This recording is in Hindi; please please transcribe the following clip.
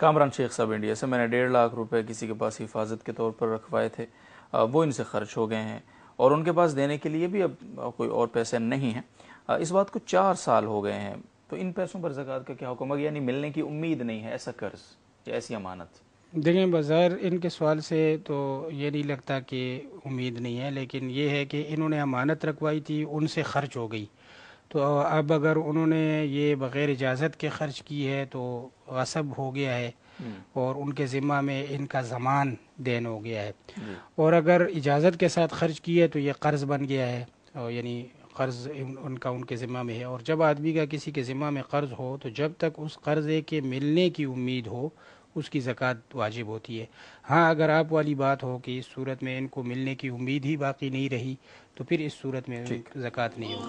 कामरान शेख साहब इंडिया से मैंने डेढ़ लाख रुपए किसी के पास हिफाजत के तौर पर रखवाए थे वो इनसे खर्च हो गए हैं और उनके पास देने के लिए भी अब कोई और पैसे नहीं हैं इस बात को चार साल हो गए हैं तो इन पैसों पर जक़ात का क्या हुक्म यानी मिलने की उम्मीद नहीं है ऐसा कर्ज या ऐसी अमानत देखें बाज़ार इनके सवाल से तो ये नहीं लगता कि उम्मीद नहीं है लेकिन ये है कि इन्होंने अमानत रखवाई थी उनसे खर्च हो गई तो अब अगर उन्होंने ये बग़ैर इजाज़त के ख़र्च की है तो गसब हो गया है हम्म। और उनके ज़िम्मा में इनका जमान देन हो गया है और अगर इजाज़त के साथ ख़र्च की है तो ये कर्ज़ बन गया है और यानी कर्ज़ उनका उनके ज़िम्मा में है और जब आदमी का किसी के ज़िम्मा में कर्ज़ हो तो जब तक उस कर्ज़े के मिलने की उम्मीद हो उसकी ज़क़़त वाजिब होती है हाँ अगर आप वाली बात हो कि इस सूरत में इनको मिलने की उम्मीद ही बाकी नहीं रही तो फिर इस सूरत में ज़क़़त नहीं होगी